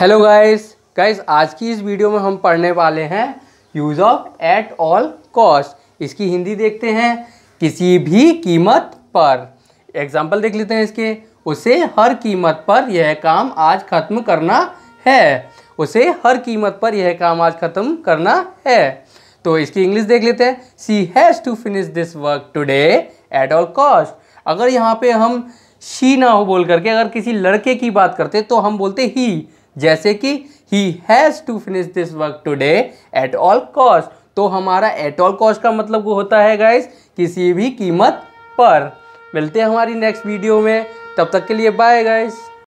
hello guys guys आज की इस वीडियो में हम पढ़ने वाले हैं use of at all cost इसकी हिंदी देखते हैं किसी भी कीमत पर एग्जाम्पल देख लेते हैं इसके उसे हर कीमत पर यह काम आज ख़त्म करना है उसे हर कीमत पर यह काम आज ख़त्म करना है तो इसकी इंग्लिश देख लेते हैं she has to finish this work today at all cost अगर यहाँ पे हम शी ना हो बोल करके अगर किसी लड़के की बात करते तो हम बोलते ही जैसे कि he has to finish this work today at all cost तो हमारा एट ऑल कॉस्ट का मतलब वो होता है गाइस किसी भी कीमत पर मिलते हैं हमारी नेक्स्ट वीडियो में तब तक के लिए बाय गाइस